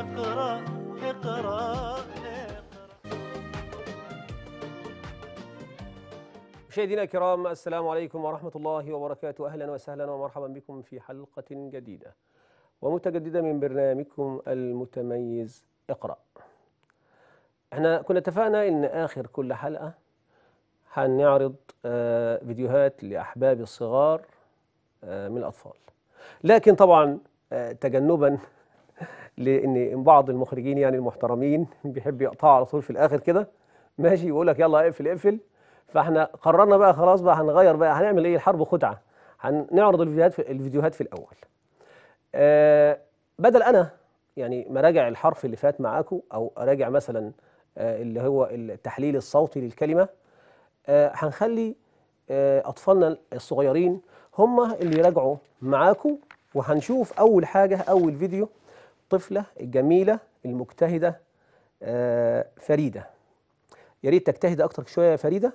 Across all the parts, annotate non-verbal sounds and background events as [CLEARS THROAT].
اقرا اقرا مشاهدينا الكرام السلام عليكم ورحمة الله وبركاته أهلا وسهلا ومرحبا بكم في حلقة جديدة ومتجددة من برنامجكم المتميز اقرأ احنا كنا اتفقنا ان آخر كل حلقة هنعرض آه، فيديوهات لأحباب الصغار آه، من الأطفال لكن طبعا آه، تجنبا لان بعض المخرجين يعني المحترمين بيحب يقطعوا على طول في الاخر كده ماشي يقول لك يلا اقفل اقفل فاحنا قررنا بقى خلاص بقى هنغير بقى هنعمل ايه الحرب خدعه هنعرض الفيديوهات في الفيديوهات في الاول آه بدل انا يعني ما راجع الحرف اللي فات معاكم او اراجع مثلا آه اللي هو التحليل الصوتي للكلمه آه هنخلي آه اطفالنا الصغيرين هم اللي يراجعوا معاكم وهنشوف اول حاجه اول فيديو طفلة جميلة المجتهدة آه، فريدة يا ريت تجتهد أكتر شوية يا فريدة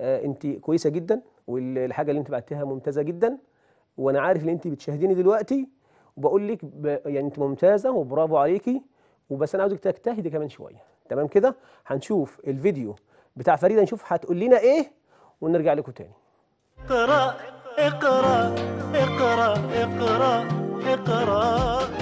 آه، أنت كويسة جدا والحاجة اللي أنت بعتها ممتازة جدا وأنا عارف إن أنت بتشاهديني دلوقتي وبقول لك ب... يعني أنت ممتازة وبرافو عليكي وبس أنا عاوزك تجتهدي كمان شوية تمام كده هنشوف الفيديو بتاع فريدة نشوف هتقول لنا إيه ونرجع لكم تاني اقرأ اقرأ اقرأ اقرأ اقرأ, اقرأ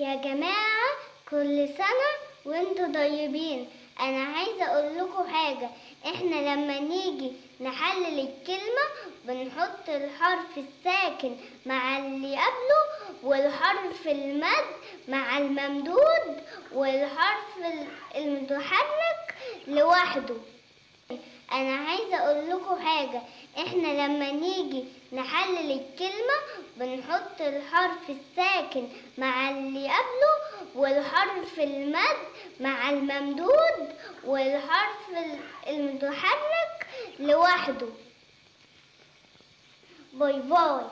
يا جماعة كل سنة وانتوا طيبين انا عايزة اقول لكم حاجة احنا لما نيجي نحلل الكلمة بنحط الحرف الساكن مع اللي قبله والحرف المد مع الممدود والحرف المتحرك لوحده انا عايزة اقول لكم حاجة احنا لما نيجي نحلل الكلمة بنحط الحرف الساكن مع اللي قبله والحرف المد مع الممدود والحرف المتحرك لوحده باي باي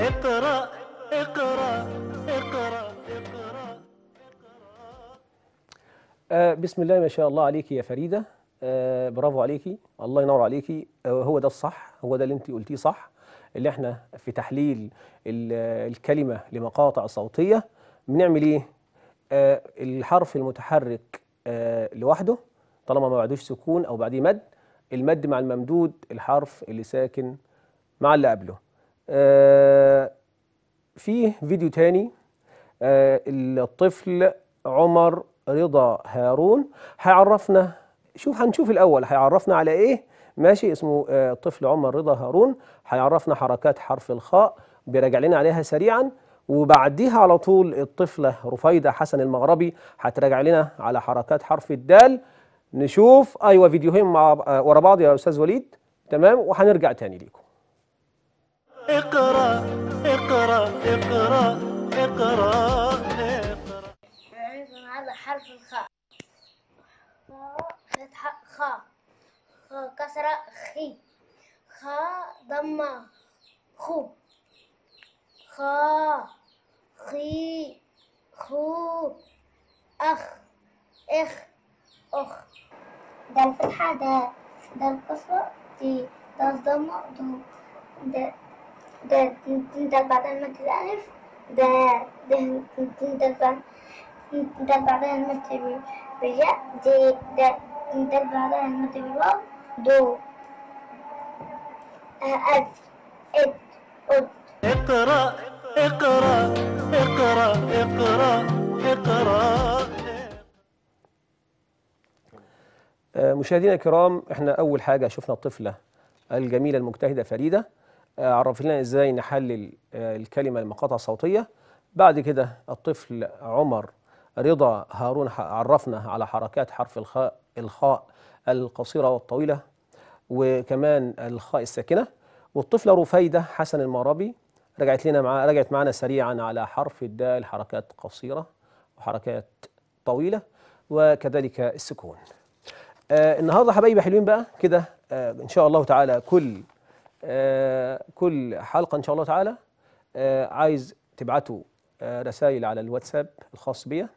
اقرأ اقرأ اقرأ اقرأ, اقرأ. آه، بسم الله ما شاء الله عليك يا فريده آه، برافو عليكي الله ينور عليكي آه، هو ده الصح هو ده اللي انت قلتيه صح اللي احنا في تحليل الكلمه لمقاطع صوتيه بنعمل ايه آه الحرف المتحرك آه لوحده طالما ما بعدوش سكون او بعديه مد المد مع الممدود الحرف اللي ساكن مع اللي قبله آه فيه فيديو تاني آه الطفل عمر رضا هارون هيعرفنا شوف هنشوف الأول هيعرفنا على إيه ماشي اسمه الطفل آه، عمر رضا هارون هيعرفنا حركات حرف الخاء بيراجع لنا عليها سريعا وبعديها على طول الطفلة رفيدة حسن المغربي هتراجع لنا على حركات حرف الدال نشوف أيوة فيديوهين مع آه، ورا بعض يا أستاذ وليد تمام وهنرجع تاني ليكم اقرأ اقرأ اقرأ اقرأ اقرأ حرف الخاء كسرت خا خا كسرة خي خا ضمة خو خا خي خو أخ إخ أخ ده الفتحة ده ده الكسرة دي ده الضمة دو ده ده ده بعدين مد الألف ده ده ده بعدين مد الرجاء دي ده enter بعدها علامة الواو دو أد أه، إد أد اقرأ اقرأ اقرأ اقرأ اقرأ أه، مشاهدينا الكرام احنا اول حاجه شفنا الطفله الجميله المجتهده فريده أه، عرف لنا ازاي نحلل الكلمه المقاطع الصوتيه بعد كده الطفل عمر رضا هارون عرفنا على حركات حرف الخاء الخاء القصيرة والطويلة وكمان الخاء الساكنة والطفلة رفيدة حسن المرابي رجعت لنا مع رجعت معانا سريعا على حرف الدال حركات قصيرة وحركات طويلة وكذلك السكون آه النهارده حبايبي حلوين بقى كده آه ان شاء الله تعالى كل آه كل حلقه ان شاء الله تعالى آه عايز تبعتوا آه رسائل على الواتساب الخاص بيا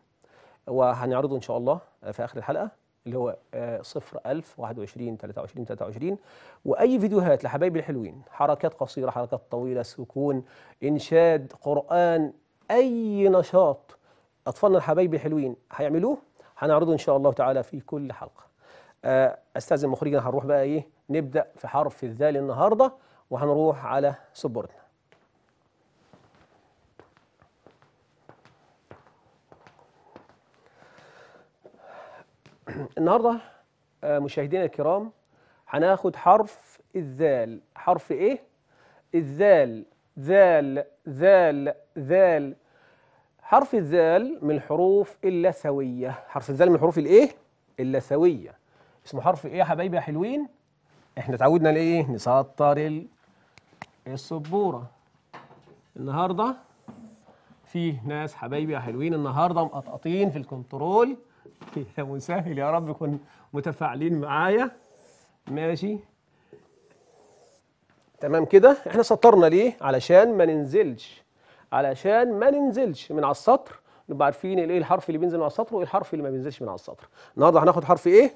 وهنعرضه ان شاء الله آه، في اخر الحلقه اللي هو 01000 21 23 23 واي فيديوهات لحبايبي الحلوين حركات قصيره حركات طويله سكون انشاد قران اي نشاط اطفالنا الحبايبي الحلوين هيعملوه هنعرضه ان شاء الله تعالى في كل حلقه آه، استاذن مخرجنا هنروح بقى ايه نبدا في حرف الذال النهارده وهنروح على سبورتنا [CLEARS THROAT] النهارده آه، مشاهدينا الكرام هناخد حرف الذال حرف ايه الذال ذال ذال ذال حرف الذال من الحروف اللثويه حرف الذال من الحروف الايه اللثويه اسمه حرف ايه يا حبايبي يا حلوين احنا اتعودنا لايه نسطر السبوره النهارده فيه ناس حبايبي يا حلوين النهارده مقطقطين في الكنترول يا مسهل يا رب يكون متفاعلين معايا ماشي تمام كده احنا سطرنا ليه علشان ما ننزلش علشان ما ننزلش من على السطر نبقى عارفين ايه الحرف اللي بينزل من على السطر وايه الحرف اللي ما بينزلش من على السطر النهارده هناخد حرف ايه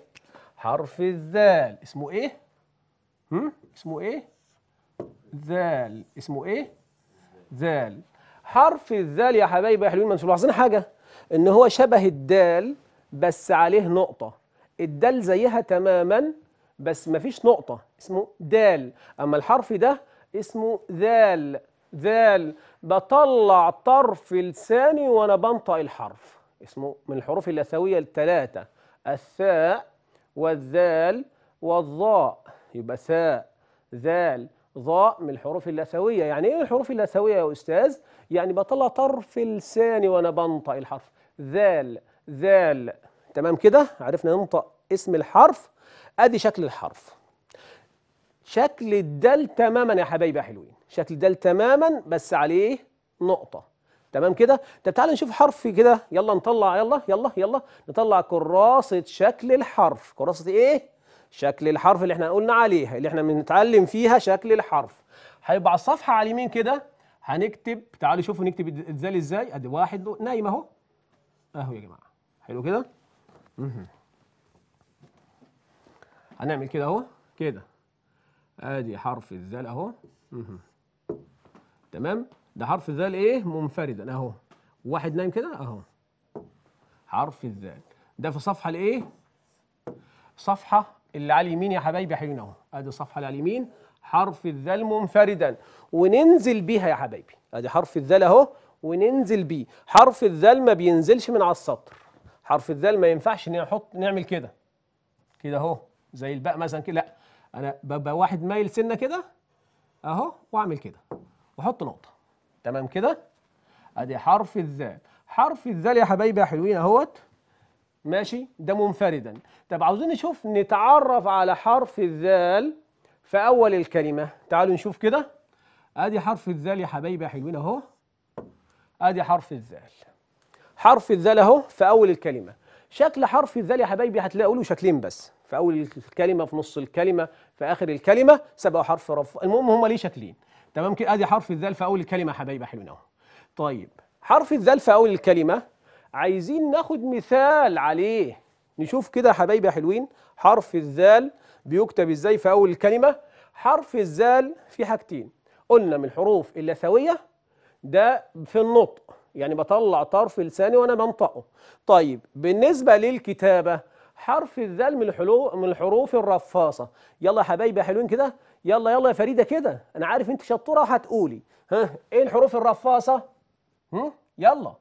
حرف الذال اسمه ايه هم؟ اسمه ايه ذال اسمه ايه ذال حرف الذال يا حبايبي يا حلوين ما انتوا ملاحظين حاجه ان هو شبه الدال بس عليه نقطة الدال زيها تماما بس مفيش نقطة اسمه دال أما الحرف ده اسمه ذال ذال بطلع طرف لساني وأنا بنطق الحرف اسمه من الحروف اللثوية الثلاثة الثاء والذال والظاء يبقى ثاء ذال ظاء من الحروف اللثوية يعني إيه الحروف اللثوية يا أستاذ؟ يعني بطلع طرف لساني وأنا بنطق الحرف ذال ذال تمام كده عرفنا ننطق اسم الحرف ادي شكل الحرف شكل الدال تماما يا حبايبي يا حلوين شكل الدال تماما بس عليه نقطه تمام كده طب تعالى نشوف حرف كده يلا نطلع يلا يلا يلا نطلع كراسه شكل الحرف كراسه ايه شكل الحرف اللي احنا قلنا عليها اللي احنا بنتعلم فيها شكل الحرف هيبقى على الصفحه على اليمين كده هنكتب تعالوا شوفوا نكتب الذال ازاي ادي واحد نايم اهو اهو يا جماعه حلو كده هنعمل كده اهو كده ادي حرف الذال اهو تمام ده حرف الذال ايه منفردا اهو واحد نايم كده اهو حرف الذال ده في صفحه الايه صفحه اللي على اليمين يا حبايبي حلوين اهو ادي صفحه اللي على اليمين حرف الذال منفردا وننزل بيها يا حبايبي ادي حرف الذال اهو وننزل بيه حرف الذال ما بينزلش من على السطر حرف الذال ما ينفعش احط نعمل كده كده اهو زي الباء مثلا كده لا انا ببقى واحد مايل سنه كده اهو واعمل كده واحط نقطه تمام كده ادي حرف الذال حرف الذال يا حبايبي يا حلوين اهوت ماشي ده منفردا طب عاوزين نشوف نتعرف على حرف الذال في اول الكلمه تعالوا نشوف كده ادي حرف الذال يا حبايبي يا حلوين اهو ادي حرف الذال حرف الذال اهو في اول الكلمه شكل حرف الذال يا حبايبي هتلاقوا له شكلين بس في اول الكلمه في نص الكلمه في اخر الكلمه سبقوا حرف رف المهم هما ليه شكلين تمام كده ادي حرف الذال في اول الكلمه يا حبايبي حلوين اهو طيب حرف الذال في اول الكلمه عايزين ناخد مثال عليه نشوف كده يا حبايبي حلوين حرف الذال بيكتب ازاي في اول الكلمه حرف الذال في حاجتين قلنا من الحروف اللثويه ده في النطق يعني بطلع طرف لساني وانا بنطقه طيب بالنسبه للكتابه حرف الذال من الحلو من الحروف الرفاصه يلا يا حبايبي حلوين كده يلا يلا يا فريده كده انا عارف انت شطوره وهتقولي ها ايه الحروف الرفاصه هم يلا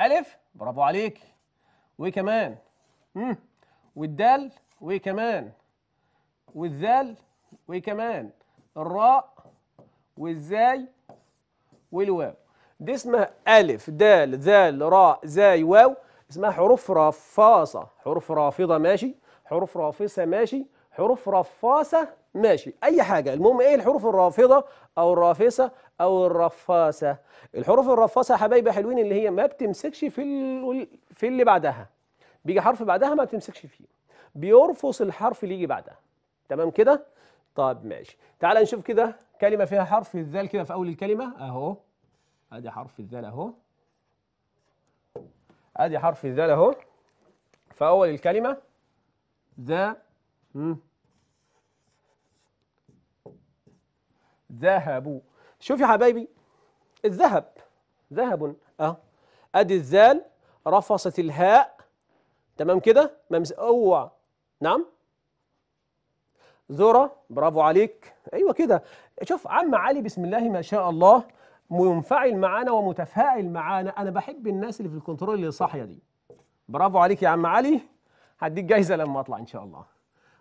الف برافو عليك وكمان هم والدال وكمان والذال وكمان الراء والزاي والواو دي اسمها ألف دال ذال راء زاي واو اسمها حروف رفاصة حروف رافضة ماشي حروف رافصة ماشي حروف رفاصة ماشي أي حاجة المهم إيه الحروف الرافضة أو الرافصة أو الرفاصة الحروف الرفاصة يا حبايبي حلوين اللي هي ما بتمسكش في في اللي بعدها بيجي حرف بعدها ما بتمسكش فيه بيرفص الحرف اللي يجي بعدها تمام كده طب ماشي تعال نشوف كده كلمة فيها حرف الذال كده في أول الكلمة أهو ادي حرف الذال اهو ادي حرف الذال اهو فاول الكلمه ذا ذهبوا شوف يا حبايبي الذهب ذهب اه ادي الذال رفصت الهاء تمام كده ممس اوع نعم ذره برافو عليك ايوه كده شوف عم علي بسم الله ما شاء الله منفعل معانا ومتفاعل معانا انا بحب الناس اللي في الكنترول اللي صاحيه دي برافو عليك يا عم علي هديك جايزه لما اطلع ان شاء الله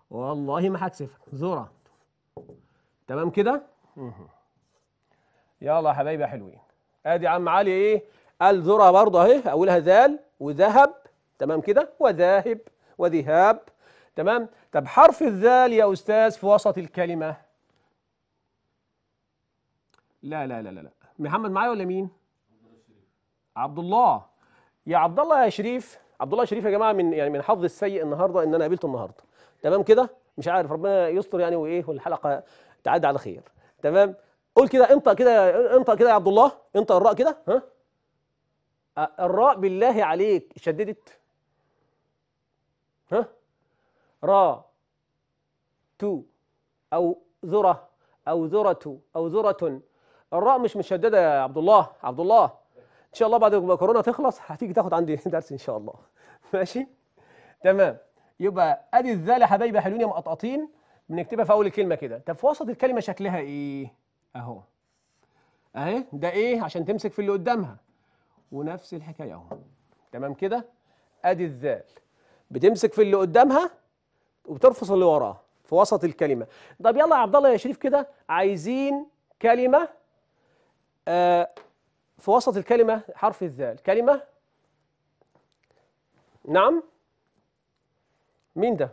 والله ما هكسفك زوره تمام كده يلا يا حبايبي يا حلوين ادي عم علي ايه قال ذره برضه اهي اولها ذال وذهب تمام كده وذاهب وذهاب تمام طب حرف الذال يا استاذ في وسط الكلمه لا لا لا, لا. محمد معايا ولا مين عبد الله يا عبد الله يا شريف عبد الله شريف يا جماعه من يعني من حظ السيء النهارده ان انا قابلته النهارده تمام كده مش عارف ربنا يستر يعني وايه والحلقه تعدي على خير تمام قول كده انطق كده انطق كده يا عبد الله انطق الراء كده ها الراء بالله عليك شددت ها را تو او ذره او ذره او ذره الراء مش متشدده يا عبد الله عبد الله ان شاء الله بعد ما كورونا تخلص هتيجي تاخد عندي [LAUGHS] درس ان شاء الله ماشي تمام يبقى ادي الذال يا حبايبي حلوين يا مقطقطين بنكتبها في اول الكلمه كده طب في وسط الكلمه شكلها ايه اهو اهي ده ايه عشان تمسك في اللي قدامها ونفس الحكايه اهو تمام كده ادي الذال بتمسك في اللي قدامها وبترفص اللي وراها في وسط الكلمه طب يلا يا عبد الله يا شريف كده عايزين كلمه آه، في وسط الكلمة حرف الذال كلمة نعم مين ده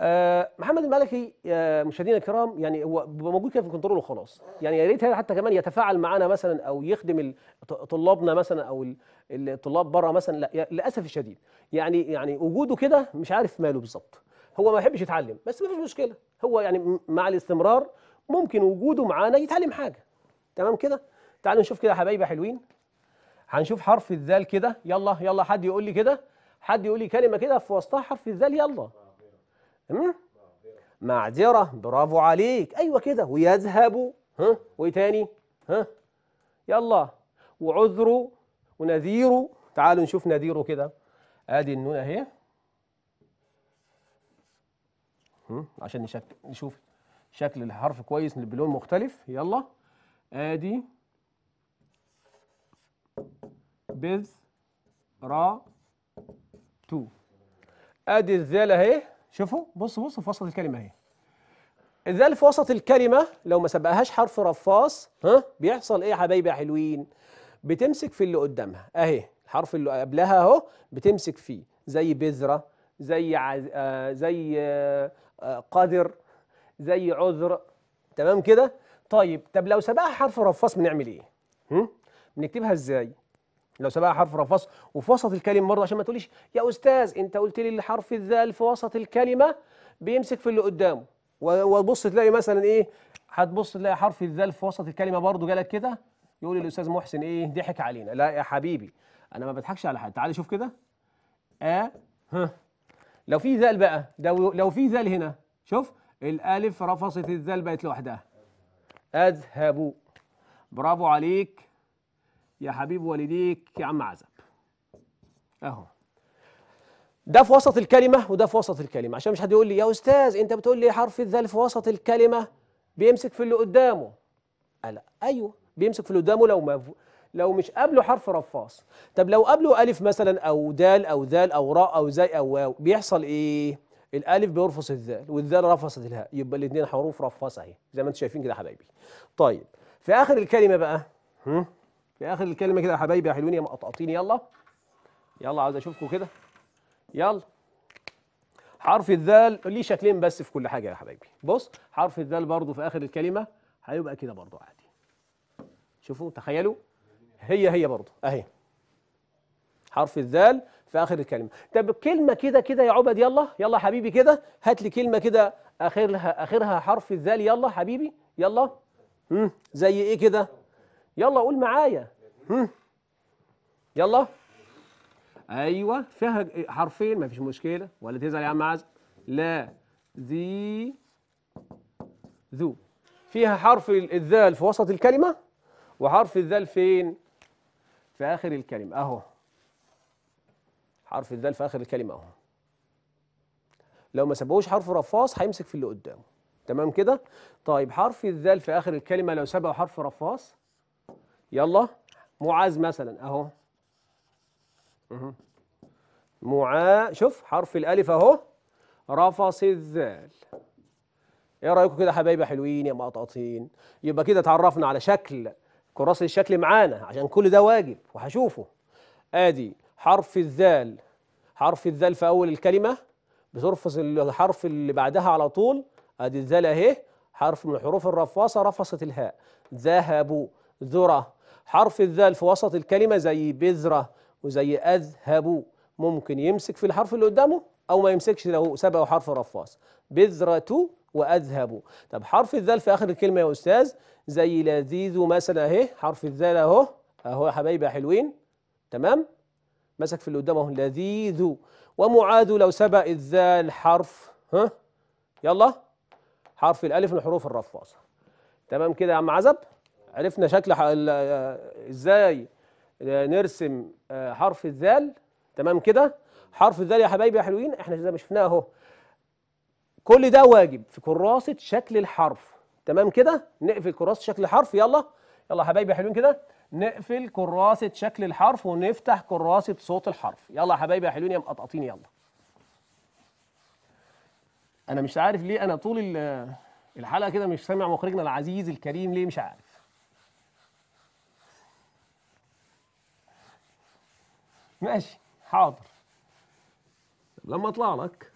آه، محمد الملكي آه، مشاهدينا الكرام يعني هو موجود كده في الكنترول وخلاص يعني يا ريت حتى كمان يتفاعل معانا مثلا او يخدم طلابنا مثلا او الطلاب بره مثلا لا للاسف الشديد يعني يعني وجوده كده مش عارف ماله بالظبط هو ما يحبش يتعلم بس ما فيش مشكله هو يعني مع الاستمرار ممكن وجوده معانا يتعلم حاجه تمام كده تعالوا نشوف كده يا حبايبي حلوين هنشوف حرف الذال كده يلا يلا حد يقول لي كده حد يقول لي كلمه كده في وسطها حرف الذال يلا معذره برافو عليك ايوه كده ويذهب ها وتاني ها يلا وعذر ونذير تعالوا نشوف نذيره كده ادي النون اهي عشان نشوف شكل الحرف كويس بلون مختلف يلا ادي بذ را تو ادي الذال اهي شوفوا بصوا بصوا في وسط الكلمه اهي الذال في وسط الكلمه لو ما سبقهاش حرف رفاص ها بيحصل ايه يا حبايبي يا حلوين بتمسك في اللي قدامها اهي الحرف اللي قبلها اهو بتمسك فيه زي بذره زي عز... آه زي آه, آه، قذر زي عذر تمام كده طيب طب لو سبقها حرف رفاص بنعمل ايه هم؟ بنكتبها ازاي لو سبقها حرف رفاص وفي وسط الكلمه برضه عشان ما تقوليش يا استاذ انت قلت لي الحرف الذال في وسط الكلمه بيمسك في اللي قدامه وتبص تلاقي مثلا ايه هتبص تلاقي حرف الذال في وسط الكلمه برضه جالك كده يقول الاستاذ محسن ايه ضحك علينا لا يا حبيبي انا ما بضحكش على حد تعالى شوف كده اه ها لو في ذال بقى ده لو في ذال هنا شوف الالف رفصت الذال بقت لوحدها اذهب برافو عليك يا حبيب والديك يا عم عزب اهو ده في وسط الكلمه وده في وسط الكلمه عشان مش حد يقول لي يا استاذ انت بتقول لي حرف الذال في وسط الكلمه بيمسك في اللي قدامه لا ايوه بيمسك في اللي قدامه لو ما لو مش قبله حرف رفاص طب لو قبله الف مثلا او دال او ذال او راء او زي او واو بيحصل ايه الالف بيرفص الذال والذال رفصت الهاء يبقى الاثنين حروف رفصه اهي زي ما انتم شايفين كده يا حبايبي طيب في اخر الكلمه بقى هم؟ في اخر الكلمه كده يا حبايبي يا حلوين يا مقطقطين يلا يلا عاوز اشوفكم كده يلا حرف الذال ليه شكلين بس في كل حاجه يا حبايبي بص حرف الذال برضو في اخر الكلمه هيبقى كده برضو عادي شوفوا تخيلوا هي هي برضو اهي حرف الذال في آخر الكلمة طب كلمة كده كده يا عبد يلا يلا حبيبي كده هات لي كلمة كده آخرها آخرها حرف الذال يلا حبيبي يلا مم. زي إيه كده يلا قول معايا مم. يلا أيوة فيها حرفين مفيش مشكلة ولا تزعل يا عم عز لا ذي ذو فيها حرف الذال في وسط الكلمة وحرف الذال فين في آخر الكلمة أهو حرف الدال في اخر الكلمه اهو لو ما سابهوش حرف رفاص هيمسك في اللي قدامه تمام كده طيب حرف الذال في اخر الكلمه لو سابه حرف رفاص يلا معاذ مثلا اهو معا شوف حرف الالف اهو رفص الذال ايه رايكم كده حبايبي حلوين يا مقطقطين يبقى كده اتعرفنا على شكل كراسه الشكل معانا عشان كل ده واجب وهشوفه ادي حرف الذال حرف الذال في أول الكلمة بترفص الحرف اللي بعدها على طول أدي الذال أهي حرف من حروف الرفاصة رفصت الهاء ذهبوا ذرة حرف الذال في وسط الكلمة زي بذرة وزي اذهب ممكن يمسك في الحرف اللي قدامه أو ما يمسكش لو سبقه حرف رفاص بذرة واذهب طب حرف الذال في آخر الكلمة يا أستاذ زي لذيذ مثلا أهي حرف الذال أهو أهو يا حبايبي يا حلوين تمام مسك في اللي قدامه لذيذ ومعاذ لو سبق الذال حرف ها يلا حرف الالف من حروف الرفع تمام كده يا عم عزب عرفنا شكل ازاي نرسم آه، حرف الذال تمام كده حرف الذال يا حبايبي يا حلوين احنا زي ما شفناه اهو كل ده واجب في كراسه شكل الحرف تمام كده نقفل كراسه شكل الحرف يلا يلا حبايبي حلوين كده نقفل كراسه شكل الحرف ونفتح كراسه صوت الحرف يلا حبايبي حلوين يا مقطقطين يلا انا مش عارف ليه انا طول الحلقه كده مش سامع مخرجنا العزيز الكريم ليه مش عارف ماشي حاضر لما اطلع لك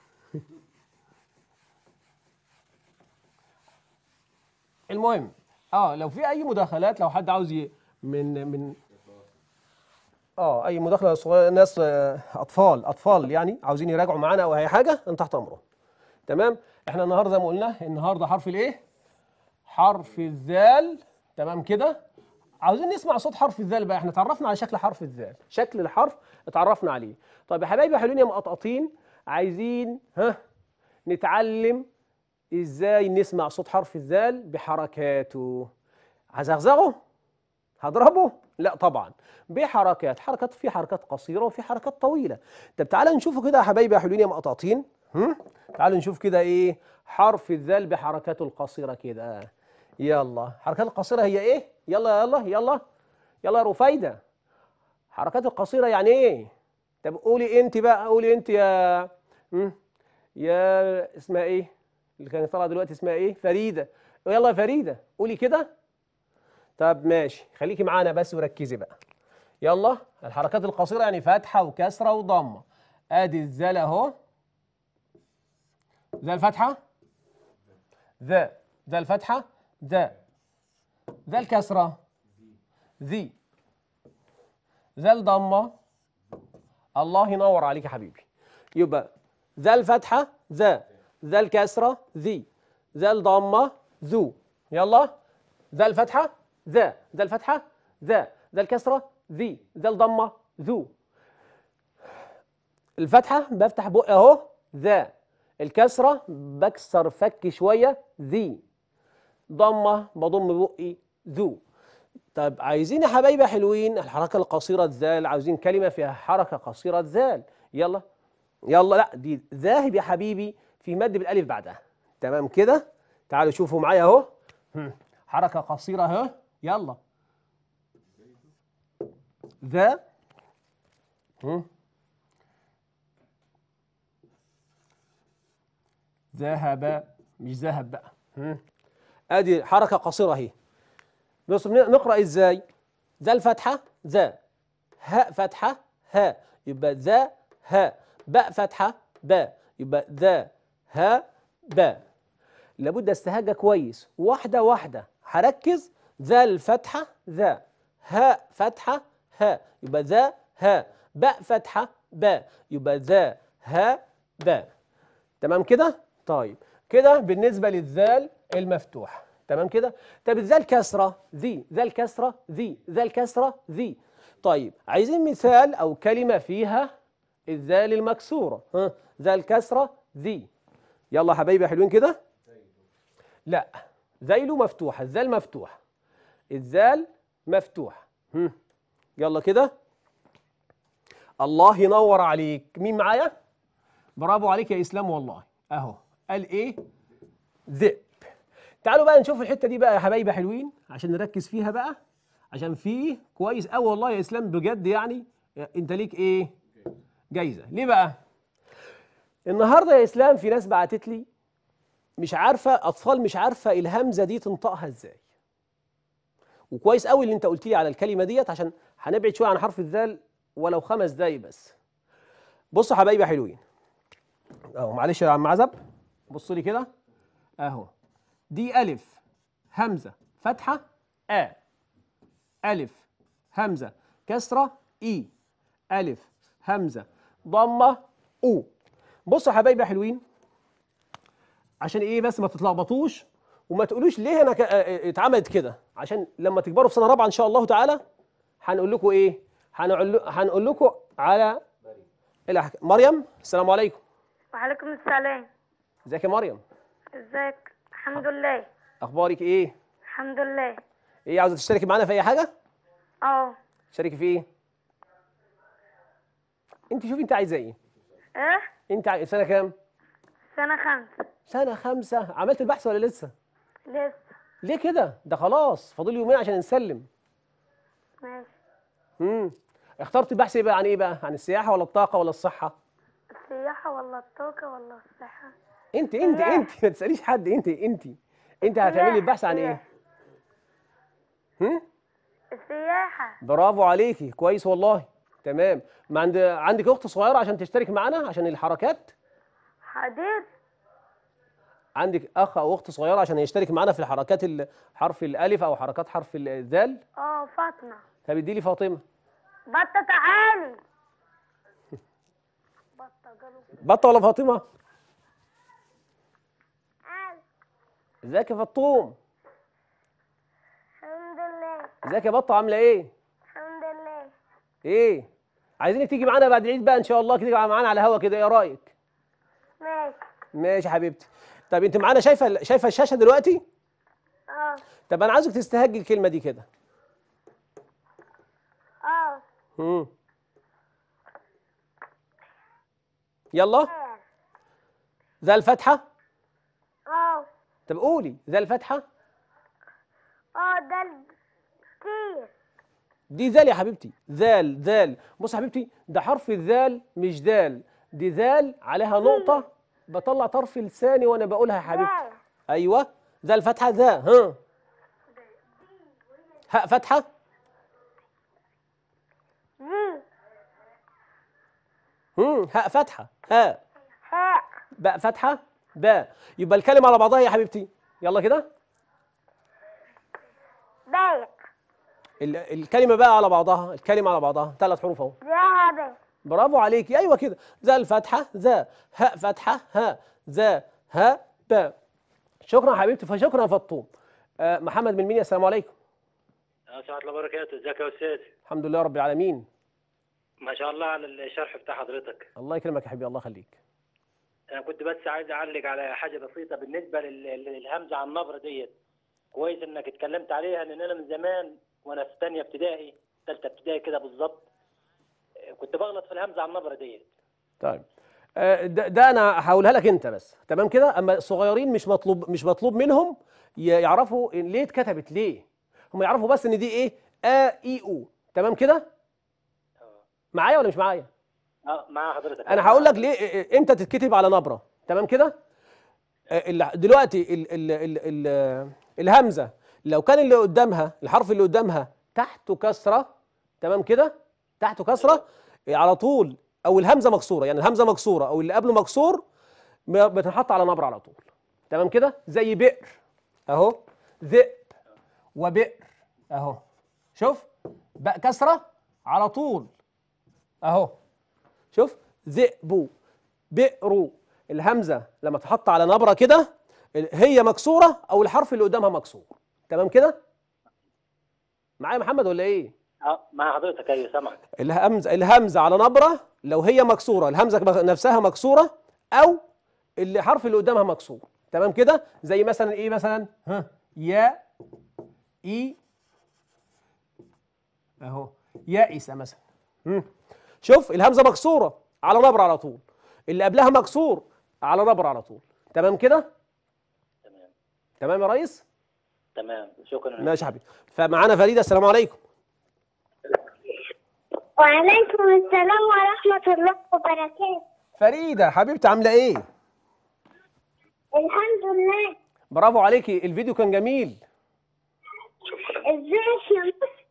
[LAUGHS] المهم اه لو في اي مداخلات لو حد عاوز ي... من من اه اي مداخله صغيره ناس آه، اطفال اطفال يعني عاوزين يراجعوا معانا او اي حاجه انت تحت امرهم تمام احنا النهارده زي ما قلنا النهارده حرف الايه حرف الذال تمام كده عاوزين نسمع صوت حرف الذال بقى احنا اتعرفنا على شكل حرف الذال شكل الحرف اتعرفنا عليه طب يا حبايبي حلوين يا مقطقطين عايزين ها نتعلم ازاي نسمع صوت حرف الذال بحركاته هزغزغه هضربه لا طبعا بحركات حركات في حركات قصيره وفي حركات طويله طب تعالى نشوفه كده يا حبايبي يا حلوين يا مقطعتين تعالى نشوف كده ايه حرف الذال بحركاته القصيره كده يلا حركات القصيره هي ايه يلا يلا يلا يلا يا حركات القصيره يعني ايه طب قولي انت بقى قولي انت يا يا اسمها ايه اللي كانت طالعه دلوقتي اسمها ايه فريده يلا يا فريده قولي كده طب ماشي خليكي معانا بس وركزي بقى يلا الحركات القصيره يعني فتحه وكسره وضمه ادي الزل اهو ذا الفتحه ذا ذا الفتحه ذا ذا الكسره ذي ذا الضمه الله ينور عليك يا حبيبي يبقى ذا الفتحه ذا ذا الكسرة ذي ذا الضمة ذو يلا ذا الفتحة ذا ذا الفتحة ذا ذا الكسرة ذي ذا الضمة ذو الفتحة بفتح بقي أهو ذا الكسرة بكسر فكي شوية ذي ضمة بضم بقي ذو طب عايزين يا حبايبي حلوين الحركة القصيرة الذال عايزين كلمة فيها حركة قصيرة ذال يلا يلا لا دي ذاهب يا حبيبي في مد بالالف بعدها تمام كده تعالوا شوفوا معايا اهو حركه قصيره اهو يلا ذا ذهب مش ذهب بقى ادي حركه قصيره اهي بص نقرا ازاي ذا الفتحه ذا هاء فتحه هاء يبقى ذا هاء باء فتحه باء يبقى ذا ها باء لابد استهجى كويس واحدة واحدة هركز ذا الفتحه ذا هاء فتحة ها يبقى ذا ها باء فتحة باء يبقى ذا ها باء تمام كده؟ طيب كده بالنسبة للذال المفتوح تمام كده؟ طب الذال كسرة ذي ذال كسرة ذي ذال كسرة ذي طيب عايزين مثال أو كلمة فيها الذال المكسورة ها ذال كسرة ذي يلا حبايبي حلوين كده لا ذيله مفتوحه الذال مفتوح الذال مفتوح هم. يلا كده الله ينور عليك مين معايا برافو عليك يا اسلام والله اهو قال ايه ذئب تعالوا بقى نشوف الحته دي بقى يا حبايبي حلوين عشان نركز فيها بقى عشان فيه كويس قوي والله يا اسلام بجد يعني انت ليك ايه جايزه ليه بقى النهارده يا اسلام في ناس بعتت لي مش عارفه اطفال مش عارفه الهمزه دي تنطقها ازاي وكويس قوي اللي انت قلت لي على الكلمه ديت عشان هنبعد شويه عن حرف الذال ولو خمس دقايق بس بصوا حبايبي حلوين اهو معلش يا عم عزب بصوا لي كده اهو دي الف همزه فتحه ا الف همزه كسره اي الف همزه ضمه او بصوا يا حبايبي حلوين عشان ايه بس ما تتلخبطوش وما تقولوش ليه انا آه، آه، اتعملت كده عشان لما تكبروا في سنه رابعه ان شاء الله تعالى هنقول لكم ايه هنقول هنقول لكم على الأحك... مريم السلام عليكم وعليكم السلام ازيك يا مريم ازيك الحمد لله اخبارك ايه الحمد لله ايه عاوزه تشتركي معانا في اي حاجه اه تشتركي في ايه انت شوفي انت عايزه ايه ايه انت سنه كام سنة خمسة سنه خمسة عملت البحث ولا لسه لسه ليه كده ده خلاص فاضل يومين عشان نسلم ماشي امم اخترت البحث ايه بقى عن ايه بقى عن السياحه ولا الطاقه ولا الصحه السياحة ولا الطاقة ولا الصحة انت انت لا. انت ما تساليش حد انت انت انت هتعملي البحث عن ايه هم السياحة برافو عليكي كويس والله تمام ما عند عندك اخت صغيره عشان تشترك معنا عشان الحركات حاضر عندك اخ او اخت صغيره عشان يشترك معنا في حركات حرف الالف او حركات حرف الذال اه فاطمه طب اديلي فاطمه بطه تعال [LAUGHS] بطه ولا فاطمه ازيك يا فطوم الحمد لله ازيك يا بطه عامله ايه الحمد لله ايه عايزينك تيجي معانا بعد العيد بقى ان شاء الله كده معانا على هوا كده ايه رايك ماشي ماشي يا حبيبتي طب انت معانا شايفه شايفه الشاشه دلوقتي اه طب انا عايزك تستهجي الكلمه دي كده اه امم يلا آه. ذا الفتحه اه طب قولي ذا الفتحه دي ذال يا حبيبتي ذال ذال بص يا حبيبتي ده حرف الذال مش دال دي ذال عليها نقطة بطلع طرف لساني وأنا بقولها يا حبيبتي أيوه ذال فتحة ذا ها هاء فتحة هم هاء فتحة هاء باء فتحة باء يبقى الكلمة على بعضها يا حبيبتي يلا كده الكلمه بقى على بعضها الكلمه على بعضها ثلاث حروف اهو برافو عليكي ايوه كده ذا الفتحه ذا هاء فتحه ها ذا ها ب شكرا حبيبتي فشكرا فطوم آه محمد من مين السلام عليكم سعد الله وبركاته ازيك يا استاذ الحمد لله رب العالمين ما شاء الله على الشرح بتاع حضرتك الله يكرمك يا حبيبي الله يخليك انا كنت بس عايز اعلق على حاجه بسيطه بالنسبه للهمزه على النبره ديت كويس انك اتكلمت عليها لان انا من زمان وانا في ثانيه ابتدائي ثالثه ابتدائي كده بالظبط كنت بغلط في الهمزه على النبره ديت طيب آه، ده, ده انا هقولها لك انت بس تمام كده اما الصغيرين مش مطلوب مش مطلوب منهم يعرفوا إن ليه اتكتبت ليه هم يعرفوا بس ان دي ايه ا اي او تمام كده آه. معايا ولا مش معايا اه مع حضرتك انا هقول لك ليه امتى تتكتب على نبره تمام كده آه، دلوقتي ال ال ال ال الهمزه لو كان اللي قدامها الحرف اللي قدامها تحته كسرة تمام كده تحته كسرة على طول أو الهمزة مكسورة يعني الهمزة مكسورة أو اللي قبله مكسور بتنحط على نبر على طول تمام كده زي بئر أهو ذئب وبئر أهو شوف بقى كسرة على طول أهو شوف ذئب بئر الهمزة لما تحط على نبرة كده هي مكسورة أو الحرف اللي قدامها مكسور تمام كده معايا محمد ولا ايه اه مع حضرتك ايوه سامعك الهمزه الهمزه على نبره لو هي مكسوره الهمزه نفسها مكسوره او اللي حرف اللي قدامها مكسور تمام كده زي مثلا ايه مثلا ها يا اي اهو يائسه مثلا مم. شوف الهمزه مكسوره على نبر على طول اللي قبلها مكسور على نبر على طول تمام كده تمام تمام يا ريس تمام شكرا ماشي يا حبيبي فمعانا فريده السلام عليكم وعليكم السلام ورحمه الله وبركاته فريده حبيبتي عامله ايه الحمد لله برافو عليكي الفيديو كان جميل ازيك يا مصر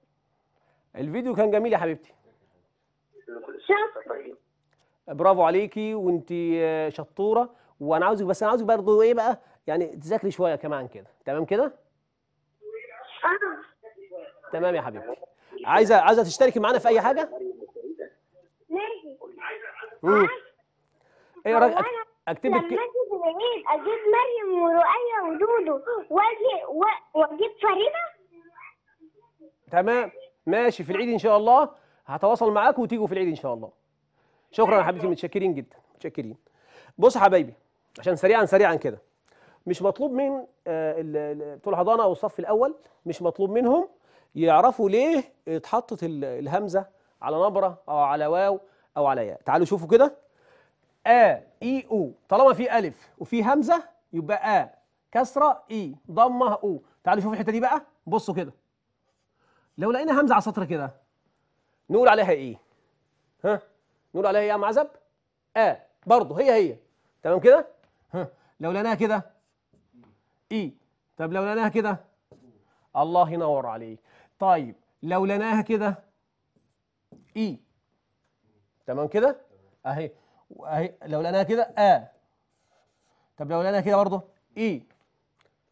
الفيديو كان جميل يا حبيبتي شكرا برافو عليكي وانت شطوره وانا عاوزك بس انا عاوزك برضه ايه بقى يعني تذاكري شويه كمان كده تمام كده تمام يا حبيبتي عايزه عايزه تشتركي معانا في اي حاجه ماشي امم ايه رايك اكتب لك اجيب مريم ورؤية ودودو واجي واجيب فريده تمام ماشي في العيد ان شاء الله هتواصل معاك وتيجوا في العيد ان شاء الله شكرا يا حبيبتي متشكرين جدا متشكرين بص يا حبايبي عشان سريعا سريعا كده مش مطلوب من آه، بتوع الحضانه او الصف الاول مش مطلوب منهم يعرفوا ليه اتحطت الهمزه على نبره او على واو او على ياء تعالوا شوفوا كده ا اي او طالما في الف وفي همزه يبقى ا كسره اي ضمه او تعالوا شوفوا الحته دي بقى بصوا كده لو لقينا همزه على سطر كده نقول عليها ايه ها نقول عليها ايه يا معزب ا برضه هي هي تمام كده ها لو لقيناها كده اي طب لو لقيناها كده الله ينور عليك طيب لو لقيناها كده اي e. تمام كده اهي اهي لو لقيناها كده ا آه. طب لو لقيناها كده برضه اي e.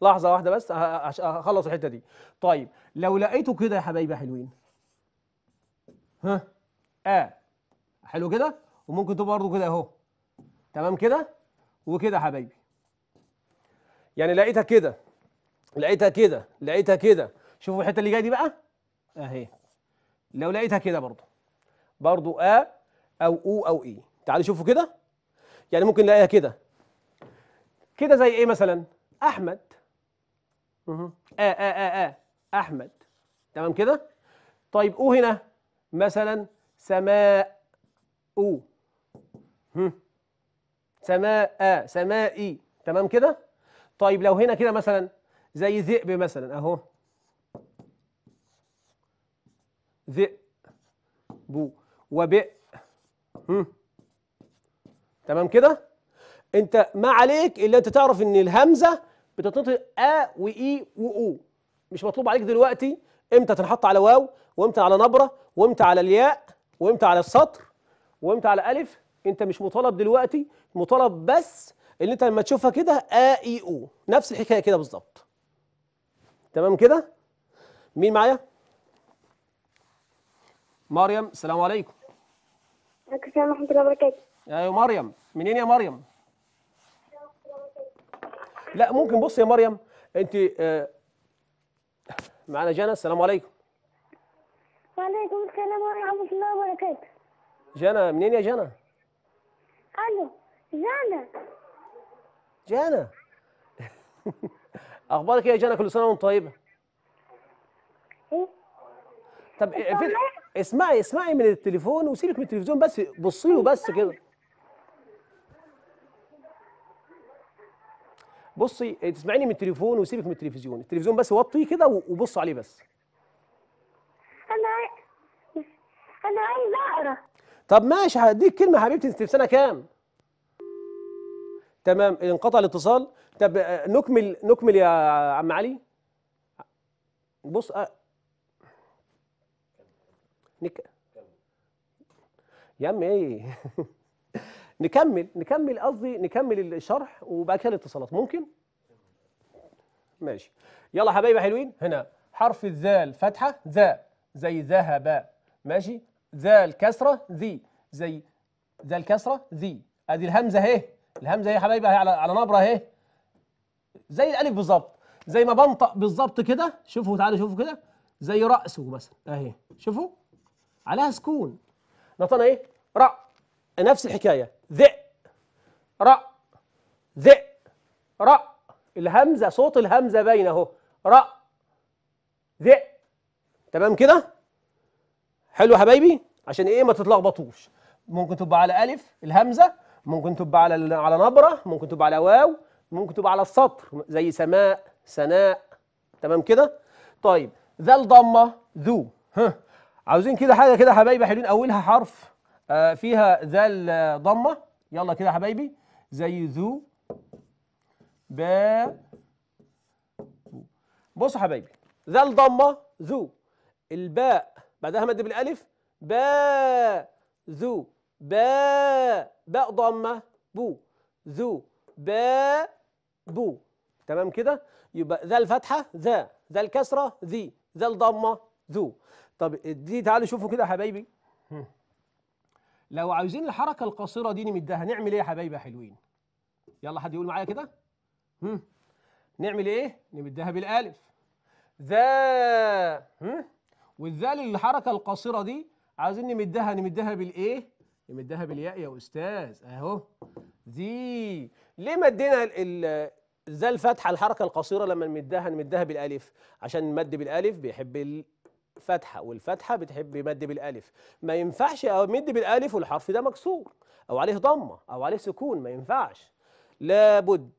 لحظه واحده بس أه، أه، أه، اخلص الحته دي طيب لو لقيته كده يا حبايبي حلوين ها ا آه. حلو كده وممكن تبقى برضه كده اهو تمام كده وكده يا حبايبي يعني لقيتها كده لقيتها كده لقيتها كده شوفوا الحته اللي جايه دي بقى اهي لو لقيتها كده برضو برضو ا او او او e. اي تعالوا شوفوا كده يعني ممكن نلاقيها كده كده زي ايه مثلا احمد اها آ, آ آ آ آ احمد تمام كده طيب او هنا مثلا سماء او سماء آ سمائي e. تمام كده طيب لو هنا كده مثلا زي ذئب مثلا اهو ذئب وبئ تمام كده انت ما عليك الا انت تعرف ان الهمزه بتتنطق ا واي او مش مطلوب عليك دلوقتي امتى تنحط على واو وامتى على نبره وامتى على الياء وامتى على السطر وامتى على الف انت مش مطالب دلوقتي مطالب بس ان انت لما تشوفها كده ا اي او نفس الحكايه كده بالظبط تمام كده مين معايا مريم السلام عليكم عليكم السلام ورحمه الله وبركاته ايوه مريم منين يا مريم لا ممكن بص يا مريم انت آه، معنا معانا جانا السلام عليكم وعليكم السلام ورحمه الله وبركاته جانا منين يا جانا الو جانا جانا [LAUGHS] اخبارك ايه يا جانا كل سنه وانت طيبه ايه طب آه، فين اسمعي اسمعي من التليفون وسيبك من التلفزيون بس بصي له بس كده بصي تسمعيني من التليفون وسيبك من التلفزيون التلفزيون بس وطيه كده وبص عليه بس انا انا عايز اقرا طب ماشي هديك كلمه حبيبتي انت في سنه كام تمام انقطع الاتصال طب آه، نكمل نكمل يا عم علي بص آه، نك... يا عم ايه [LAUGHS] نكمل نكمل قصدي نكمل الشرح وبعد كده الاتصالات ممكن ماشي يلا حبايبي حلوين هنا حرف الزال فتحه ذا زي ذهب ماشي زال كسره ذي زي زال كسره ذي ادي الهمزه اهي الهمزه اهي حبايبي حبايبي على على نبره اهي زي الالف بالظبط زي ما بنطق بالظبط كده شوفوا تعالوا شوفوا كده زي راسه مثلا اهي شوفوا عليها سكون نطقنا ايه را نفس الحكايه ذ را ذ را الهمزه صوت الهمزه باين اهو را ذ تمام كده حلو حبايبي عشان ايه ما تتلخبطوش ممكن تبقى على الف الهمزه ممكن تبقى على على نبره ممكن تبقى على واو ممكن تبقى على السطر زي سماء سناء تمام كده طيب ذا الضمه ذو ها عاوزين كده حاجه كده حبايبي حلوين اولها حرف آه فيها ذال آه، ضمه يلا كده حبايبي زي ذو با بصوا حبايبي ذال ضمه ذو الباء بعدها مد بالالف با ذو با باء ضمه بو ذو با بو تمام كده يبقى ذا الفتحه ذا ذا الكسره ذي ذا الضمه ذو طب دي تعالوا شوفوا كده يا حبايبي لو عايزين الحركه القصيره دي نمدها نعمل ايه يا حبايبي حلوين يلا حد يقول معايا كده نعمل ايه نمدها بالالف ذا والذال الحركه القصيره دي عايزين نمدها نمدها بالايه نمدها بالياء يا استاذ اهو ذي ليه مدينا ذا الفتحه الحركه القصيره لما نمدها نمدها بالالف عشان المد بالالف بيحب فتحه والفتحه بتحب يمد بالالف ما ينفعش امد بالالف والحرف ده مكسور او عليه ضمه او عليه سكون ما ينفعش لابد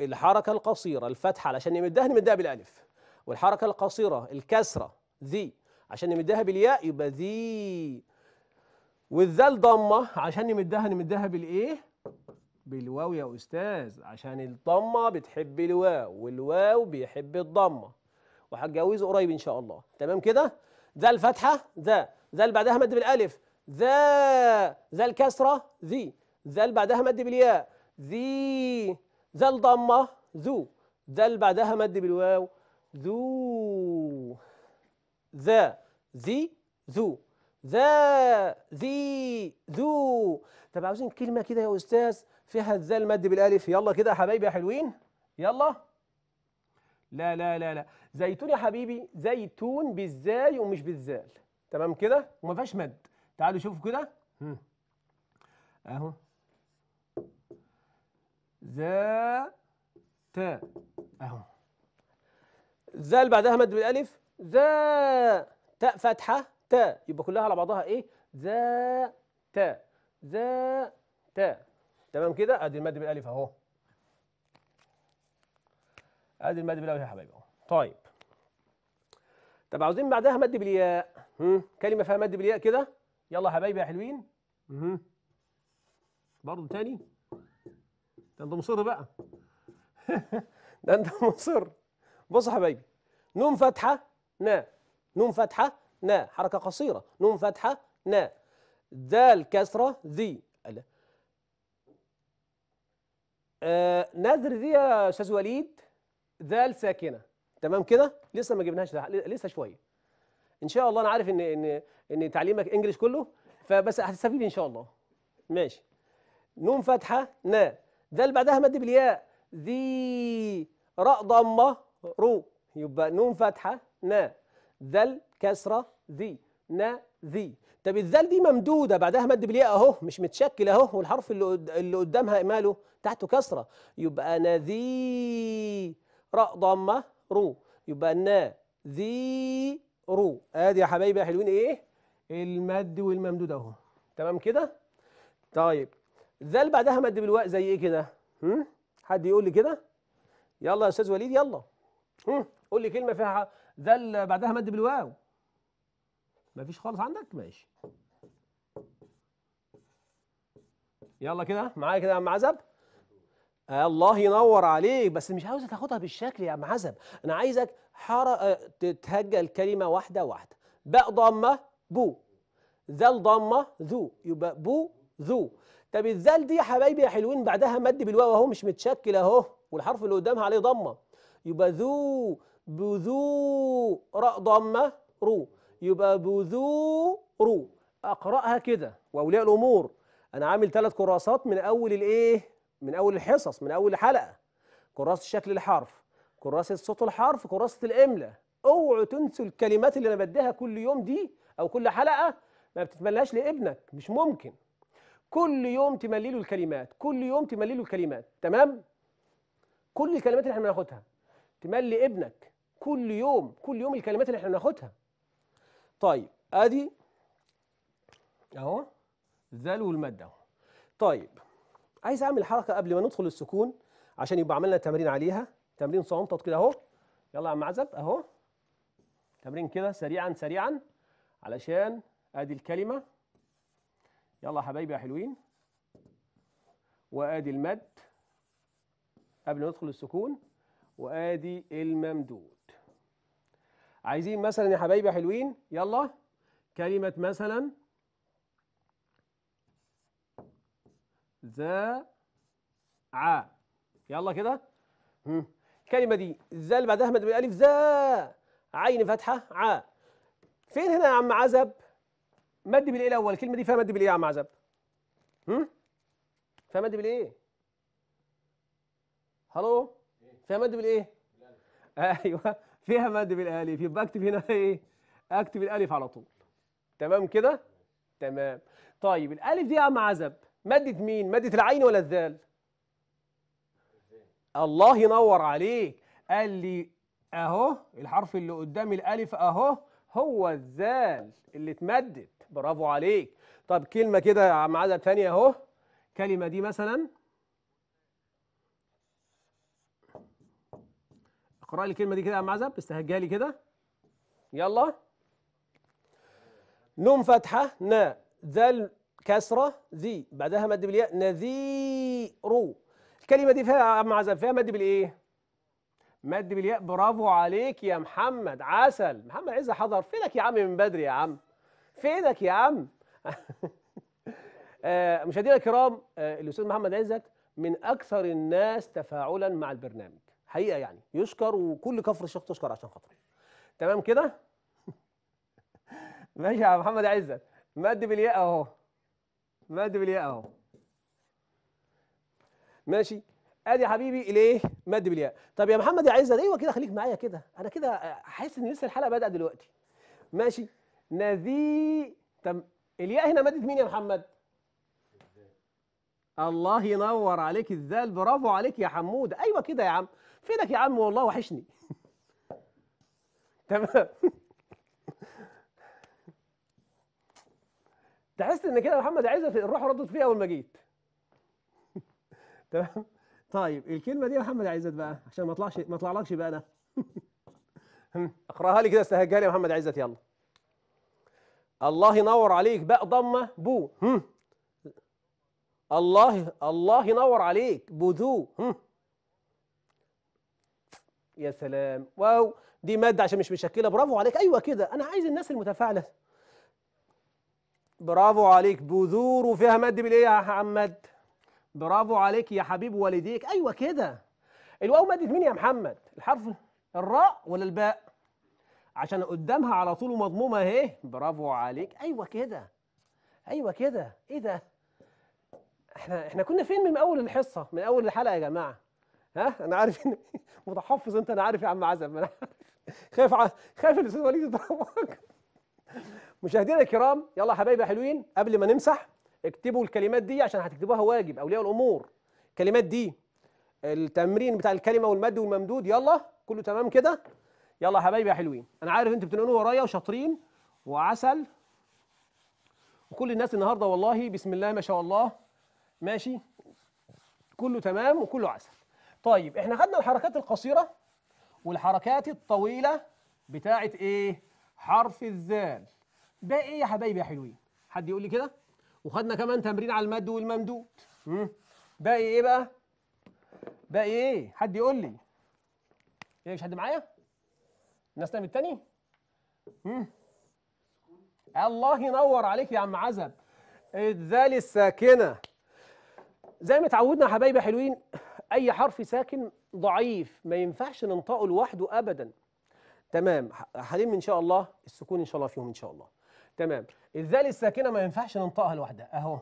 الحركه القصيره الفتحه علشان نمدها نمدها بالالف والحركه القصيره الكسره ذي عشان نمدها بالياء يبقى ذي والذال ضمه عشان نمدها نمدها بالايه بالواو يا استاذ عشان الضمه بتحب الواو والواو بيحب الضمه وهتجوزه قريب ان شاء الله تمام كده ذا الفتحه ذا ذا اللي بعدها مد بالالف ذا ذا الكسره ذي ذا اللي بعدها مد بالياء ذي ذا الضمه ذو ذا اللي بعدها مد بالواو ذو ذا ذي ذو ذا ذي ذو طب عاوزين كلمه كده يا استاذ فيها الذا المد بالالف يلا كده يا حبايبي يا حلوين يلا لا لا لا لا زيتون يا حبيبي زيتون بالزاي ومش بالزال تمام كده وما فيهاش مد تعالوا شوفوا كده اهو زا تا اهو زال بعدها مد بالالف زا تاء فتحه تاء يبقى كلها على بعضها ايه زا تاء زا تاء تمام كده ادي المد بالالف اهو ادي المد بالالف يا حبايبي اهو طيب طب عاوزين بعدها مد بالياء كلمه فيها مد بالياء كده يلا حبايبي يا حلوين برضه تاني ده انت مصر بقى [LAUGHS] ده انت مصر بص يا حبايبي نون فتحه نا نون فتحه نا حركه قصيره نون فتحه نا دال كسره ذي آه نذر ذي يا استاذ وليد ذال ساكنه تمام كده لسه ما جبناش لسه شويه ان شاء الله انا عارف ان ان ان تعليمك انجلش كله فبس هتستفيد ان شاء الله ماشي نون فتحه نا ده اللي بعدها مد بالياء ذي راء ضمه رو يبقى نون فتحه نا ذل كسره ذي نا ذي طب الذال دي ممدوده بعدها مد بالياء اهو مش متشكل اهو والحرف اللي اللي قدامها ماله تحته كسره يبقى نذي راء ضمه رو يبقى نا ذي رو ادي يا حبايبي يا حلوين ايه المد والممدود اهو تمام كده طيب ذا اللي بعدها مد بالواء زي ايه كده هم حد يقول لي كده يلا يا استاذ وليد يلا هم قول لي كلمه فيها ذا اللي بعدها مد بالواو مفيش خالص عندك ماشي يلا كده معايا كده يا عم عزب الله ينور عليك بس مش عاوزة تاخدها بالشكل يا أم عزب أنا عايزك حر... آه، تتهجى الكلمة واحدة واحدة باء ضمة بو ذل ضمة ذو يبقى بو ذو طب الذل دي يا حبايبي يا حلوين بعدها مد بالواو اهو مش متشكل اهو والحرف اللي قدامها عليه ضمه يبقى ذو بذو راء ضمه رو يبقى بذو رو اقراها كده واولياء الامور انا عامل ثلاث كراسات من اول الايه من اول الحصص من اول حلقه كراسه شكل الحرف كراسه صوت الحرف كراسه الامله اوعوا تنسوا الكلمات اللي انا بديها كل يوم دي او كل حلقه ما بتتملاش لابنك مش ممكن كل يوم تملي له الكلمات كل يوم تملي له الكلمات تمام كل الكلمات اللي احنا بناخدها تملي ابنك كل يوم كل يوم الكلمات اللي احنا بناخدها طيب ادي اهو زالوا والمادة اهو طيب عايز اعمل حركه قبل ما ندخل السكون عشان يبقى عملنا تمرين عليها تمرين صنطط كده اهو يلا يا عم عزب اهو تمرين كده سريعا سريعا علشان ادي الكلمه يلا يا حبايبي يا حلوين وادي المد قبل ما ندخل السكون وادي الممدود عايزين مثلا يا حبايبي يا حلوين يلا كلمه مثلا ذا ع يلا كده الكلمه دي ذا اللي بعدها مد بالالف ذا عين فتحه ع فين هنا يا عم عزب مد بالايه الاول الكلمه دي فيها مد بالايه يا عم عزب هم فيها مد بالايه هلو فيها مد بالايه ايوه فيها مد بالالف يبقى اكتب هنا ايه اكتب الالف على طول تمام كده تمام طيب الالف دي يا عم عزب مادة مين مادة العين ولا الذال الله ينور عليك قال لي اهو الحرف اللي قدام الالف اهو هو الذال اللي اتمدد برافو عليك طب كلمة كده مع عدد ثانية اهو كلمة دي مثلا اقرأ لي الكلمة دي كده يا عم عزب استهجها لي كده يلا نون فتحة نا ذال كسرة ذي بعدها مد بالياء نذيرو الكلمة دي فيها عم عزب فيها مد بالإيه؟ مد بالياء برافو عليك يا محمد عسل محمد عزة حضر فينك يا عم من بدري يا عم فينك يا عم [LAUGHS] آه، مشاهدينا الكرام آه، الأستاذ محمد عزت من أكثر الناس تفاعلا مع البرنامج حقيقة يعني يشكر وكل كفر الشيخ تشكر عشان خاطره تمام كده؟ [LAUGHS] ماشي يا محمد عزت مد بالياء أهو مد بالياء اهو ماشي ادي يا حبيبي الايه مد بالياء طب يا محمد يا عزت ايوه كده خليك معايا كده انا كده حاسس ان لسه الحلقه بادئه دلوقتي ماشي نذي طب الياء هنا مدت مين يا محمد الله ينور عليك الذال برافو عليك يا حمود ايوه كده يا عم فينك يا عم والله وحشني [LAUGHS] تمام تحس ان كده محمد عايزه الروح ردت فيها اول ما جيت [LAUGHS] تمام طيب الكلمه دي يا محمد عزت بقى عشان ما اطلعش ما اطلعلكش بقى انا [LAUGHS] اقراها لي كده استهجها لي يا محمد عزت يلا الله ينور عليك بقى ضمه بو هم. الله الله ينور عليك بذو يا سلام واو دي ماده عشان مش مشكله برافو عليك ايوه كده انا عايز الناس المتفاعله برافو عليك بذور وفيها مد بالايه يا محمد برافو عليك يا حبيب والديك ايوه كده الواو مدت مين يا محمد الحرف الراء ولا الباء عشان قدامها على طول مضمومه اهي برافو عليك ايوه كده ايوه كده ايه ده احنا احنا كنا فين من اول الحصه من اول الحلقه يا جماعه ها انا عارف ان [LAUGHS] متحفظ انت انا عارف يا عم عزب انا خايف خايف الاستاذ وليد يضربك مشاهدينا الكرام يلا حبايبي حلوين قبل ما نمسح اكتبوا الكلمات دي عشان هتكتبوها واجب اولياء الامور الكلمات دي التمرين بتاع الكلمه والمد والممدود يلا كله تمام كده يلا حبايبي يا حلوين انا عارف انتوا بتنقلوا ورايا وشاطرين وعسل وكل الناس النهارده والله بسم الله ما شاء الله ماشي كله تمام وكله عسل طيب احنا خدنا الحركات القصيره والحركات الطويله بتاعه ايه حرف الذال باقي ايه يا حبايبي يا حلوين حد يقول لي كده وخدنا كمان تمرين على المد والممدود باقي ايه بقى باقي ايه حد يقول لي ايه مش حد معايا الناس تاني التاني الله ينور عليك يا عم عزب الذال الساكنه زي ما اتعودنا يا حبايبي حلوين اي حرف ساكن ضعيف ما ينفعش ننطقه لوحده ابدا تمام حالين ان شاء الله السكون ان شاء الله فيهم ان شاء الله تمام الذال الساكنه ما ينفعش ننطقها لوحدها اهو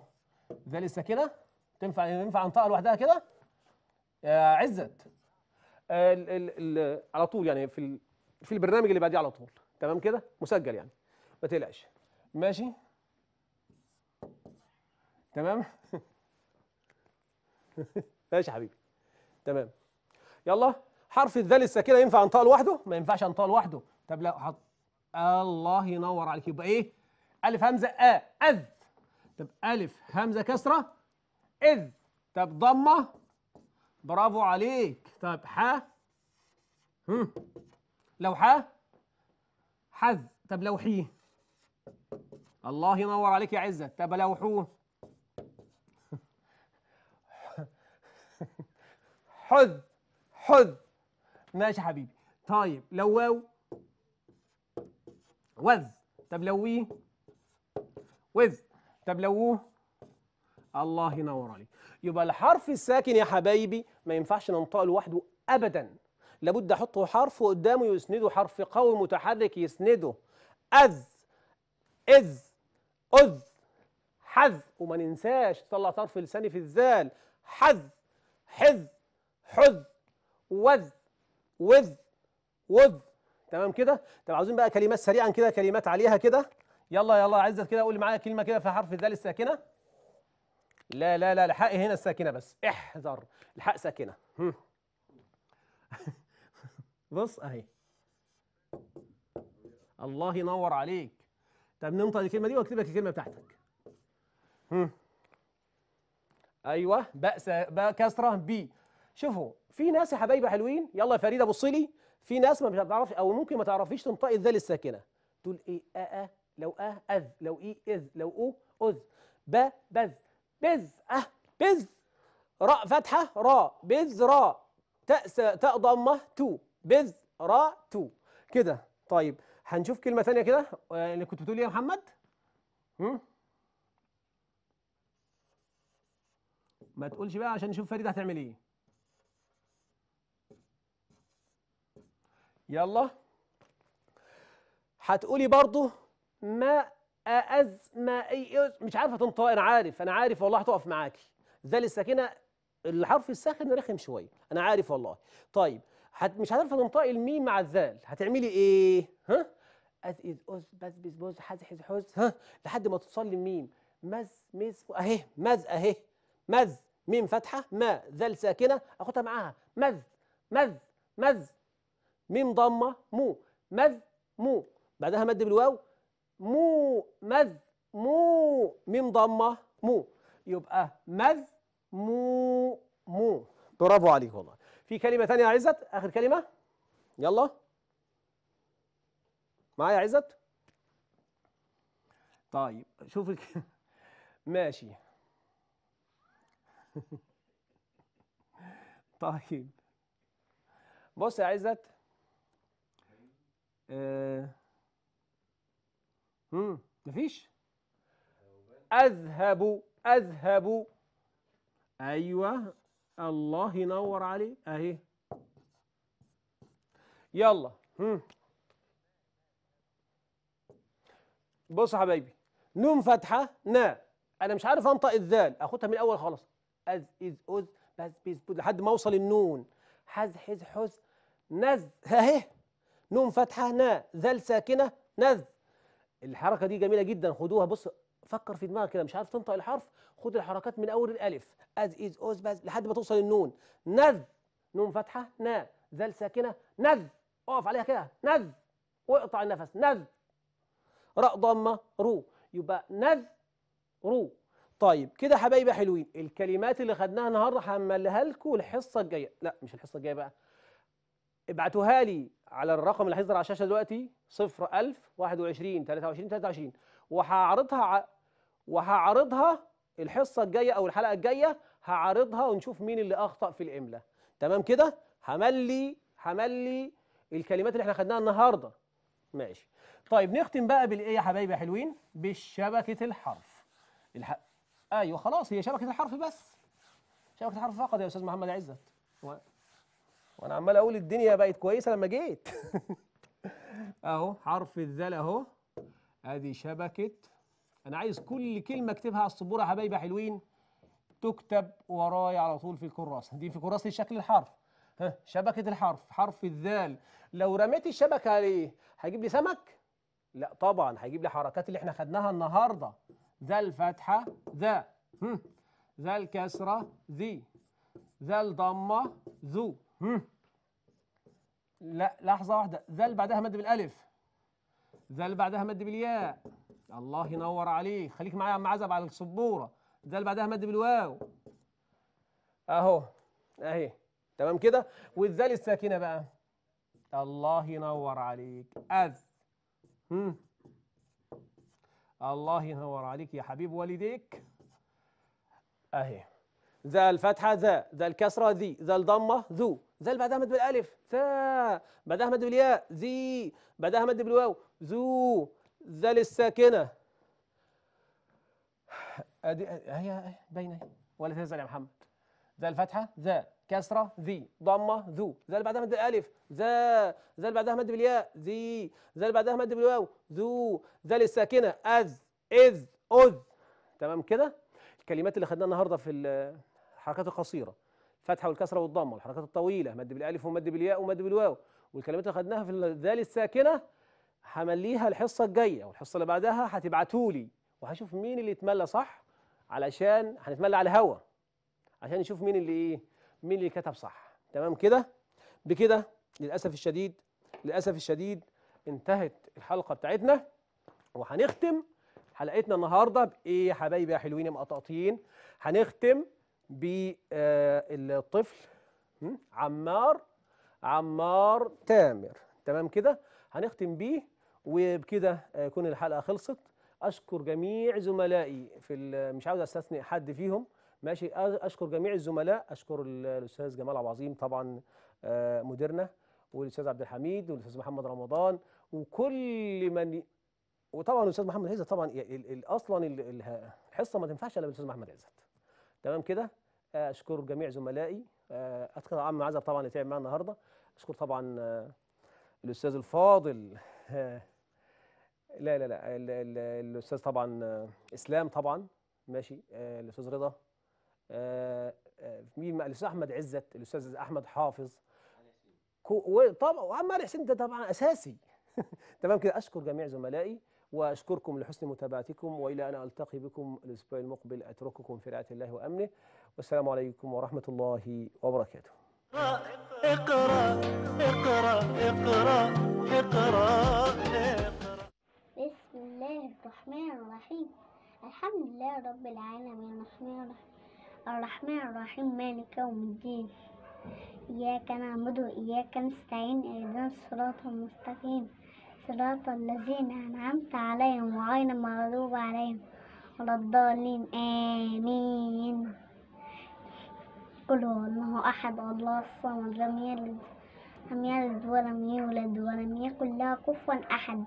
الذال الساكنه تنفع ينفع انطقها لوحدها كده يا عزت ال ال ال على طول يعني في في البرنامج اللي بعديه على طول تمام كده مسجل يعني ما تقلقش ماشي تمام [LAUGHS] ماشي يا حبيبي تمام يلا حرف الذال الساكنه ينفع انطقه لوحده ما ينفعش انطقه لوحده طب لا حط الله ينور عليك يبقى ايه ألف همزة آ أذ طب ألف همزة كسرة إذ طب ضمة برافو عليك طب ح لو ح حذ طب لو حي الله ينور عليك يا عزة طب لو حو حذ حذ ماشي حبيبي طيب لو واو وذ طب لو ويه with طب لو الله ينور عليك يبقى الحرف الساكن يا حبايبي ما ينفعش ننطقه لوحده ابدا لابد احطه حرف قدامه يسنده حرف قوي متحرك يسنده اذ اذ اذ حذ وما ننساش تطلع طرف لساني في الذال حذ حذ حذ وذ وذ وذ تمام كده طب عاوزين بقى كلمات سريعا كده كلمات عليها كده يلا يلا عزت كده قول معايا كلمه كده في حرف الدال الساكنه لا لا لا الحاء هنا الساكنه بس احذر الحاء ساكنه [LAUGHS] بص اهي الله ينور عليك طب ننطق الكلمه دي واكتب لك الكلمه بتاعتك هم. ايوه باء باء كسره بي شوفوا في ناس يا حبايبي حلوين يلا يا فريده بصي لي في ناس ما بتعرفش او ممكن ما تعرفيش تنطقي الذال الساكنه تقول ايه ااا لو اه اذ لو اي اذ لو او اذ ب بذ بذ اه بذ راء فتحه را بذ راء تاء تاء ضمه تو بذ را تو كده طيب هنشوف كلمه ثانيه كده آه، اللي كنت بتقول ايه يا محمد هم؟ ما تقولش بقى عشان نشوف فريده هتعمل ايه يلا هتقولي برضو ما أز ما أي مش عارفه تنطق انا عارف انا عارف والله هتقف معاكي ذال الساكنه الحرف الساخن رخم شويه انا عارف والله طيب هت... مش هتعرفي تنطقي الميم مع الذال هتعملي ايه ها از از از بز بز بز حز حز حز ها لحد ما توصلي الميم مز مز اهي مز اهي مز ميم فتحه ما ذال ساكنه اخدها معاها مز مز مز ميم ضمه مو مز مو بعدها مد بالواو مو مذ مو ميم ضمه مو يبقى مذ مو مو برافو عليك والله في كلمه ثانيه يا عزت اخر كلمه يلا معايا يا عزت طيب شوف الك... [LAUGHS] ماشي [LAUGHS] طيب بص يا عزت آه ما مفيش اذهب اذهب ايوه الله ينور عليه اهي يلا هم. بص يا حبايبي نون فتحه نا انا مش عارف انطق الذال اخدها من الاول خالص از از از بس بس لحد ما اوصل النون حز حز حز نز اهي نون فتحه نا ذال ساكنه نز الحركه دي جميله جدا خدوها بص فكر في دماغك كده مش عارف تنطق الحرف خد الحركات من اول الالف از از اوز باز لحد ما توصل النون نذ نون فتحه نا ذال ساكنه نذ اقف عليها كده نذ واقطع النفس نذ راء ضمه رو يبقى نذ رو طيب كده حبايبي حلوين الكلمات اللي خدناها النهارده هعملها لكم الحصه الجايه لا مش الحصه الجايه بقى ابعتوها لي على الرقم اللي هيظهر على الشاشه دلوقتي 1000 21 23 23 وهعرضها وهعرضها الحصه الجايه او الحلقه الجايه هعرضها ونشوف مين اللي اخطا في الاملاء تمام كده هملي هملي الكلمات اللي احنا خدناها النهارده ماشي طيب نختم بقى بالايه يا حبايبي يا حلوين بالشبكه الحرف الح... ايوه خلاص هي شبكه الحرف بس شبكه الحرف فقط يا استاذ محمد عزت وانا عمال اقول الدنيا بقت كويسه لما جيت [LAUGHS] اهو حرف الذال اهو ادي شبكه انا عايز كل كلمه اكتبها على السبوره يا حبايبي حلوين تكتب ورايا على طول في الكراسه دي في كراسه شكل الحرف ها شبكه الحرف حرف الذال لو رميت الشبكه عليه هيجيب لي سمك لا طبعا هيجيب لي حركات اللي احنا خدناها النهارده ذا الفتحه ذا ذا الكسره ذي ذا الضمه ذو هم. لا لحظة واحدة ذا اللي بعدها مد بالألف ذا اللي بعدها مد بالياء الله ينور عليك خليك معايا يا عم عزب على السبورة ذا اللي بعدها مد بالواو أهو أهي تمام كده والذال الساكنة بقى الله ينور عليك أذ هم. الله ينور عليك يا حبيب والديك أهي ذا الفتحة ذا ذا الكسرة ذي ذا الضمة ذو زال بعدها مد بالالف سا بعدها مد بالياء زي بعدها مد بالواو زو زل الساكنه ادي هي باينه ولا تزال يا محمد ذا الفتحه ذا كسره ذي ضمه ذو اللي بعدها مد الالف ذا اللي بعدها مد بالياء ذي اللي بعدها مد بالواو ذو زال الساكنه اذ اذ اذ تمام كده الكلمات اللي خدناها النهارده في الحركات القصيره الفتحه والكسره والضمه والحركات الطويله مد بالالف ومد بالياء ومد بالواو والكلمات اللي خدناها في الذال الساكنه همليها الحصه الجايه والحصه اللي بعدها هتبعتوا لي وهشوف مين اللي اتملى صح علشان هنتملى على الهوا عشان نشوف مين اللي ايه مين اللي كتب صح تمام كده بكده للاسف الشديد للاسف الشديد انتهت الحلقه بتاعتنا وهنختم حلقتنا النهارده بايه يا حبايبي يا حلوين يا مقطقطين هنختم بالطفل آه، عمار عمار تامر تمام كده هنختم بيه وبكده آه، يكون الحلقه خلصت اشكر جميع زملائي في مش عاوز استثني حد فيهم ماشي اشكر جميع الزملاء اشكر الاستاذ جمال عبد العظيم طبعا آه، مديرنا والاستاذ عبد الحميد والاستاذ محمد رمضان وكل من وطبعا الاستاذ محمد عزت طبعا اصلا الحصه ما تنفعش الا بالاستاذ محمد عزت تمام كده اشكر جميع زملائي اذكر آه، عم عزب طبعا اللي تعب معانا النهارده اشكر طبعا آه، الاستاذ الفاضل [LAUGHS] لا لا لا الاستاذ طبعا آه، اسلام طبعا ماشي الاستاذ رضا مين الاستاذ احمد عزت الاستاذ احمد حافظ طبعا وعمار حسين ده طبعا اساسي [LAUGHS] تمام كده اشكر جميع زملائي واشكركم لحسن متابعتكم والى ان التقي بكم الاسبوع المقبل اترككم في رعايه الله وامنه والسلام عليكم ورحمة الله وبركاته اقرأ اقرأ اقرأ اقرأ بسم الله الرحمن الرحيم الحمد لله رب العالمين الرحمن الرحمن الرحيم مالك يوم الدين إياك نعبد وإياك نستعين اهدنا الصراط المستقيم صراط الذين أنعمت عليهم وغير المغضوب عليهم ولا الضالين آمين قل أنه أحد الله الصمد لم يلد لم يلد ولم يولد ولم يكن له كفوا أحد